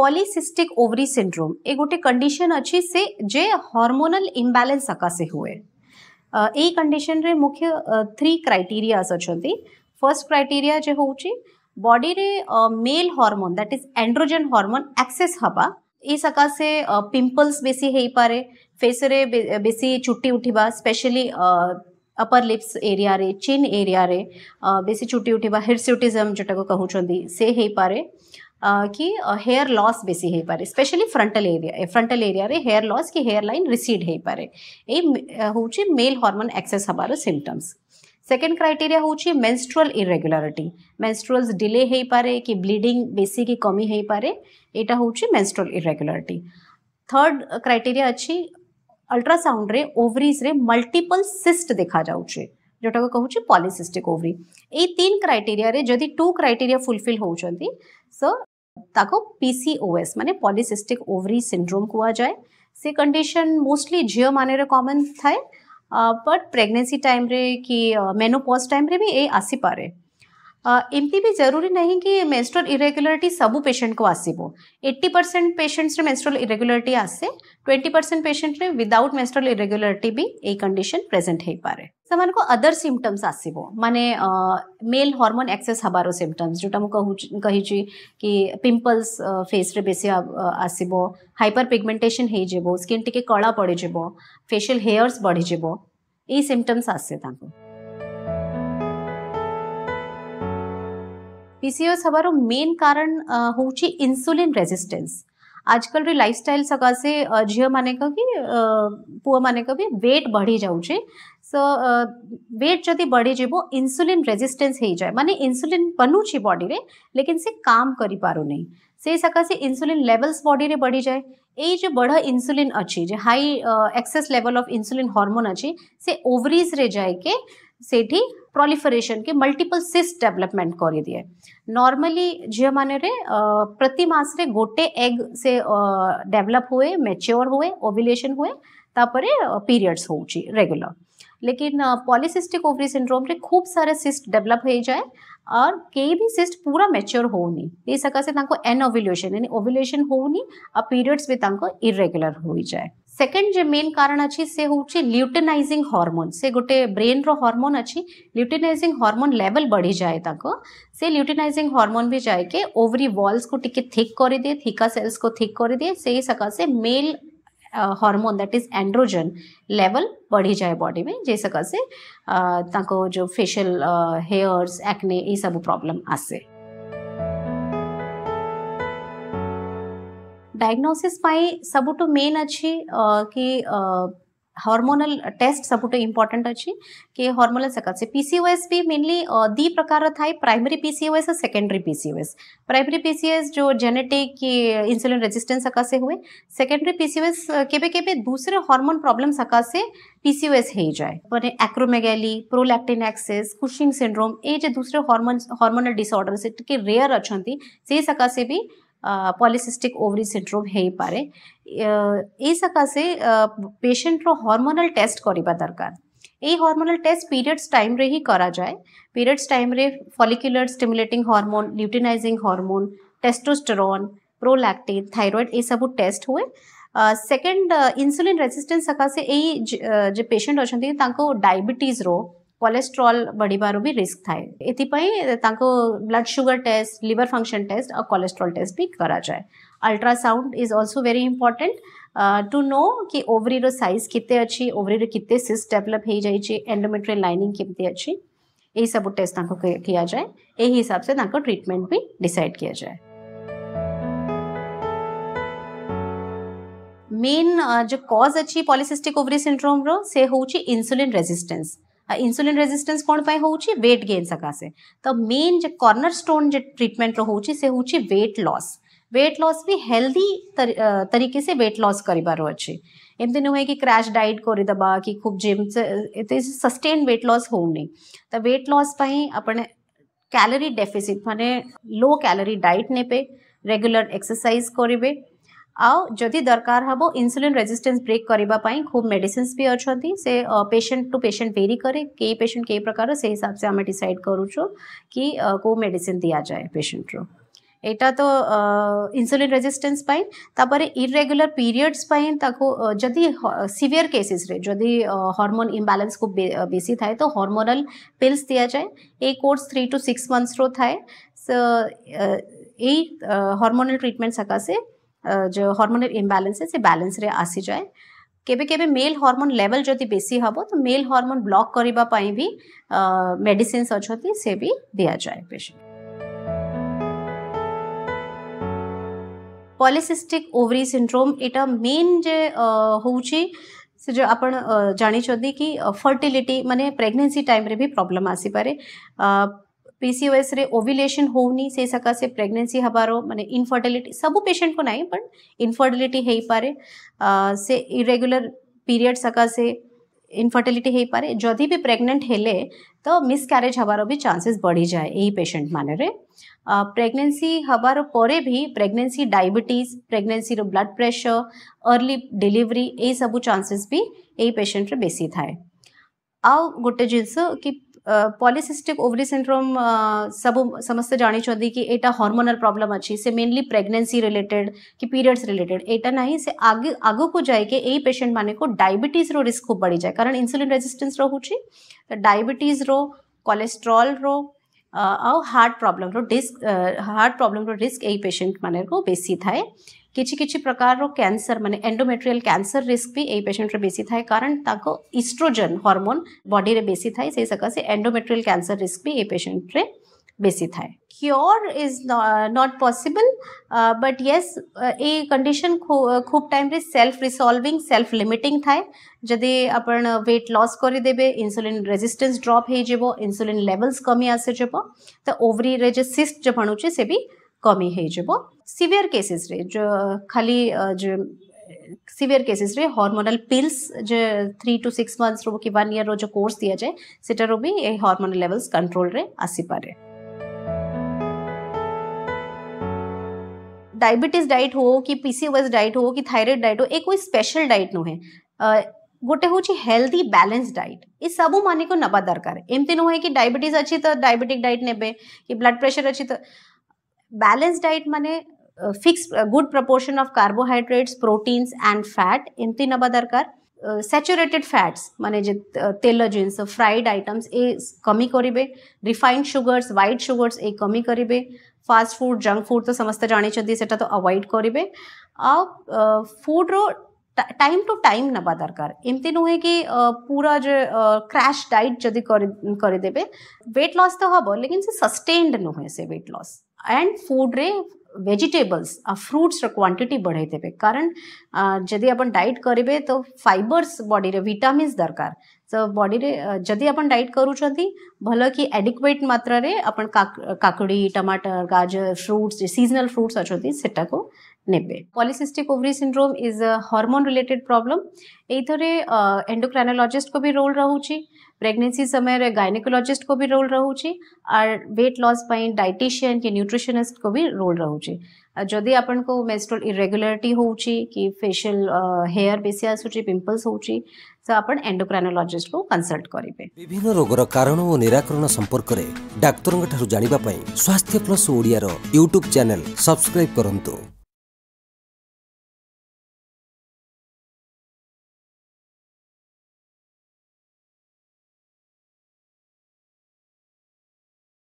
polycystic ovary syndrome ए गोटे condition अच्छी से जे हार्मोनल इम्बालान्स सकाशे हुए ए कंडीशन रे मुख्य थ्री क्राइटेरियाज अच्छा फर्स्ट क्राइटेरिया जे हूँ बॉडी रे male hormone that is androgen hormone excess हवा ए सकाशे पिंपल्स बेसी हो पारे फेस रे बेसी चुट्टी उठा स्पेशली अपर लिप्स एरिया रे चिन एरिया रे बेसी चुट्टी उठा हिरस्यूटिजम जोटा कहते से हो पारे कि हेयर लॉस बेसी है पारे specially frontal area frontal area रे हेयर लॉस कि हेयर लाइन रिसीड है पारे ए होउछि मेल हार्मोन एक्सेस हबार सिम्टम्स सेकेंड क्राइटेरिया होउछि मेंस्ट्रुअल इरेगुलरिटी मेंस्ट्रुअल्स डिले है पारे कि ब्लीडिंग बेसी कि कमी है पारे एटा होउछि मेंस्ट्रुअल इरेगुलरिटी थर्ड क्राइटेरिया अच्छी अल्ट्रासाउंड रे ओवरीज रे मल्टीपल सिस्ट देखा जाउछि कहूँ पॉलीसिस्टिक ओवरी ये तीन क्राइटेरिया रे जदि टू क्राइटेरिया फुलफिल ହେଉଛନ୍ତି सो ताको पीसीओएस माने पॉलीसिस्टिक ओवरी सिंड्रोम कुआ जाए से कंडीशन मोस्टली झील मान रे कॉमन थाए बट प्रेगनेंसी टाइम रे कि मेनोपॉज टाइम रे भी ए आसी पारे एमती भी ज़रूरी नहीं कि मेन्स्ट्रल इरेग्युलरिटी सबू पेशेंट को आसो एट्टी परसेंट पेशेंट्स रे मेन्स्ट्रल इरेग्युलरिटी आसे ट्वेंटी परसेंट पेशेंट रे विदाउट मेन्स्ट्रल इरेग्युलरिटी भी ए कंडीशन प्रेजेंट हो पाए ସେମାନଙ୍କ ଅଦର ସିମ୍ପଟମ୍ସ ଆସିବ ମାନେ ମେଲ୍ ହର୍ମୋନ୍ ଏକ୍ସେସ୍ ହେବାର ସିମ୍ପଟମ୍ସ ଯେଉଁଟା ମୁଁ କହୁଛି କହିଛି କି ପିମ୍ପଲ୍ସ ଫେସ୍ରେ ବେଶୀ ଆସିବ ହାଇପର ପିଗମେଣ୍ଟେସନ୍ ହେଇଯିବ ସ୍କିନ୍ ଟିକେ କଳା ପଡ଼ିଯିବ ଫେସିଆଲ୍ ହେୟାର୍ସ ବଢ଼ିଯିବ ଏଇ ସିମ୍ପଟମ୍ସ ଆସେ ତାଙ୍କୁ पीसीओएस हबार मेन कारण हूँ इन्सुलिन रेजिस्टेंस आजकल रे लाइफस्टाइल सकाशे झील मैने कि पुह मैने भी वेट बढ़ी जा सो वेट जदि बढ़ी इंसुलिन रेजिस्टेंस हो जाए माने इंसुलिन बनुच्छे बॉडी रे लेकिन से काम कर पारो नहीं से सकाशे इंसुलिन लेवल्स बॉडी रे बढ़ी जाए यही जो बड़ा इंसुलिन अच्छी जो high excess level of insulin hormone अच्छे से ओवरीज रे जाए के सेठी प्रोलिफरेशन के मल्टीपल सिस्ट डेवलपमेंट कर दिए नॉर्मली झील मान प्रति रे गोटे एग से डेवलप हुए मेच्योर हुए ओविलेशन हुए तापर पीरियड्स हो रेगुलर लेकिन पॉलीसिस्टिक ओवरी सिंड्रोम रे खूब सारे सिस्ट डेवलप हो जाए और कई भी सिस्ट पूरा मेच्योर हो सकाशे एन ओविलेशन यानी ओविलेशन हो पीरियड्स भी इरेगुलर हो जाए सेकेंड जो मेन कारण अच्छी से हूँ ल्युटेनाइजिंग हार्मोन से गोटे ब्रेन रो हार्मोन अच्छी ल्युटेनाइजिंग हार्मोन लेवल बढ़ी जाए से ल्युटेनाइजिंग हार्मोन भी जाए ओवरी वॉल्स को टिके थिक कर दिए थिका सेल्स को थिक कर दिए से ही सकाशे male hormone that is androgen level बढ़ी जाए बॉडी में जे सकाशे जो फेशियल हेयर्स एक्ने ये सब प्रॉब्लम आसे ಡಯಾಗ್ನೋಸಿಸ್ सब मेन अच्छी कि हार्मोनल टेस्ट सब इम्पोर्टाट अच्छी कि हर्मोनाल से पीसीओएस भी मेनली दी प्रकार थाए प्राइमरी पीसीओएस और सेकेंडरी पीसीओएस प्राइमरी पीसीओएस जो जेनेटिक कि इंसुलिन रेजिस्टेंस सकाशे हुए सेकेंडरी पीसीओएस केबे केबे दूसरे हार्मोन प्रॉब्लम सकाशे पीसीओएस हो जाए मैंने acromegaly prolactin excess Cushing syndrome ये दूसरे हार्मोन हार्मोनल डिसऑर्डर से रेयर अच्छा से से भी पॉलिसिस्टिक ओवरी सिंड्रोम हो पाए ए सकाशे पेशेंट रो हार्मोनल टेस्ट करवा दरकार ए हार्मोनल टेस्ट पीरियड्स टाइम रे ही करा जाए पीरियड्स टाइम रे follicular stimulating hormone luteinizing hormone testosterone prolactin thyroid ये सब टेस्ट हुए सेकेंड इंसुलिन रेजिस्टेंस सकाशे ये जो पेशेंट अच्छे ताको डायबिटीज रो कोलेस्ट्रॉल बढ़ भी रिस्क थाए एपाई blood sugar test liver function test और कोलेस्ट्रॉल टेस्ट भी करा जाए ultrasound is also very important to know कि ओवरी साइज कितने अच्छी ओवरी कितने सिस्ट डेवलप हो जाए एंडोमेट्रियल लाइनिंग कमी अच्छी यही सब टेस्ट किया जाए यही हिसाब से ट्रीटमेंट भी डिसाइड किया जाए मेन जो कॉज अच्छी पॉलीसिस्टिक ओवरी सिंड्रोम रो से होची इंसुलिन रेजिस्टेंस इन्सुलिन रेजिस्टेंस कौन पाए होउची वेट गेन सकासे तो मेन जे कॉर्नरस्टोन जे ट्रीटमेंट रो होउची से होउची वेट लॉस वेट लॉस भी हेल्दी तरी, तरीके से वेट लॉस करिबारो अछि एमते न होए कि क्रैश डाइट करि दबा कि खूब जिम से एते सस्टेन वेट लॉस होउनी तो वेट लॉस पई अपन कैलोरी डेफिसिट माने लो कैलोरी डाइट ने पे रेगुलर एक्सरसाइज करिबे आदि दरकार हम इनसुलीन रेजिटेन्स ब्रेक करने खूब मेडिसीन भी अच्छा से पेसेंट टू पेसेंट भेरी कै कई पेसेंट कई प्रकार से हिसाब से आम डिसाइड करुचु कि मेडिसीन दि जाए पेसेंट रु एटा तो इनसुलीन रेजिस्टेंस रेजिटेन्सपी इरेगुलर पीरियड्स जदि सीवियर केसेस रे जदि हार्मोन इम्बालांस को बेसी थाए तो हार्मोनल पिल्स दिया जाए ए course three to six months रो थाए हार्मोनल ट्रीटमेंट सकाशे जो हर्मोन इम्बालान्स से बैलेंस रे आसी जाए केबे केबे मेल हार्मोन लेवल जदि बेसी हम तो मेल हार्मोन ब्लॉक करबा पई भी मेडिसिन अच्छा से भी दिया जाए पेशेंट पॉलीसिस्टिक ओवरी सिंड्रोम एटा मेन जे होउछि से जो आप जानी कि फर्टिलिटी माने प्रेगनेंसी टाइम रे भी प्रॉब्लम आसी पारे पीसीओएस रे ओविलेशन हो सकाश प्रेगनेंसी हबारो माने इनफर्टिलिटी सब पेसेंट को नाई बट इनफर्टिलिटी हो पारे से इरेगुलर पीरियड सकाशे इनफर्टिलिटी हो पारे जदि भी प्रेग्नेंट हेले तो मिसक्यारेज हबारो भी चांसेस बढ़ी जाए यही पेसेंट मान रे प्रेगनेंसी हबार पर भी प्रेगनेंसी डायबिटीज प्रेगनेंसी रो ब्लड प्रेशर अर्ली डिलीवरी यही सब चांसेस भी यही पेसेंट रे बेसी थाए आ गोटे जिनस कि पॉलीसिस्टिक ओवरी सिंड्रोम सब समस्त जानी कि एटा हार्मोनल प्रॉब्लम अच्छी से मेनली प्रेगनेंसी रिलेटेड कि पीरियड्स रिलेटेड एटा ना से आगे आगो को जाए के यही पेशेंट माने को डायबिटीज रो रिस्क खूब बढ़ी जाए कारण इनसुलिन रेजिस्टेंस रोचे तो डायबिटीज रो कोलेस्ट्रॉल रो डिस्क हार्ट प्रॉब्लम रो uh, रिस्क यही ରିସ୍କ ଏଇ को बेसी थाए किसी किसी प्रकार कैंसर मैंने एंडोमेट्रियल कैंसर रिस्क भी यही पेसेंट रे बेसी थाए कारण इस्ट्रोजन हार्मोन बॉडी रे बेसी थाए से सका से एंडोमेट्रियल कैंसर रिस्क भी यही पेसेंट रे बेसी थाए cure is not possible but yes ए कंडीशन खूब टाइम रे सेल्फ रिसॉल्विंग सेल्फ लिमिटिंग थाए जदि आपण वेट लॉस कर देबे इंसुलिन रेजिस्टेंस ड्रॉप हो जेबो इंसुलिन लेवल्स कमी आसे तो ओवरी रे जे सिस्ट जो बणुचे से भी कमी केसेस रे जो खाली जो सीवियर केसेस रे हार्मोनल पिल्स जे थ्री टू सिक्स मंथ्स रो कि वन ईयर रो जो कोर्स दिया जाए सेटारो भी ए हार्मोनल लेवल्स कंट्रोल रे आसी पारे डायबिटीज डाइट हो कि पीसीओएस डाइट हो कि थायराइड डाइट हो एक कोई स्पेशल डाइट नो है गोटे हूँ हेल्दी बैलेंस डाइट ये सब मान को नवा दरकार एमती नुहे कि डायबिटीज अच्छी तो डायबिटिक डाइट ने कि ब्लड प्रेसर अच्छी तो बैलेंस डाइट माने fix good proportion of carbohydrates proteins and fat एमती नबा दरकार सैचुरेटेड फैट्स मान तेल जिनस फ्राइड आइटम्स ए कमी करेंगे रिफाइंड सुगर्स व्हाइट सुगर्स ये कमी करेंगे फास्ट फूड जंक फूड तो समस्त जानते से अवॉइड करेंगे आ फूड रो टाइम टू टाइम नवा दरकार एमती नुहे कि पूरा जो क्राश डाइट जदि करदे वेट लॉस तो हम लेकिन सस्टेन्ड नुहे से वेट लॉस एंड फूड रे वेजिटेबल्स फ्रूट्स क्वांटिटी बढ़ाई कारण uh, जदि आप डाइट करेंगे तो फाइबर्स बॉडी रे विटामिन्स दरकार तो बॉडी रे जदि आप डाइट करूँ भल कि एडिक्वेट मात्रा रे अपन टमाटर गाजर फ्रूट्स सीजनल फ्रूट्स अच्छा से को নেবে ovary syndrome is is related related यही এইথরে एंडोक्राइनोलॉजिस्ट को भी रोल রহুচি प्रेगनेंसी समय गायनिकोलोजिस्ट को भी रोल रोचे आर वेट लॉस पे डाइटिशियन कि न्यूट्रिशनिस्ट को भी रोल रोचे जदि आप मेस्ट्रोल इरेगुलरिटी हो फेशियल हेयर बेस आसूरी पिंपल्स हो तो आप एंडोक्रानोलोजिस्ट को कनसल्ट करेंगे विभिन्न रोगर कारण और निराकरण संपर्क में डाक्तरों ठू स्वास्थ्य प्लस ओडियार यूट्यूब चेल सब्सक्राइब करूँ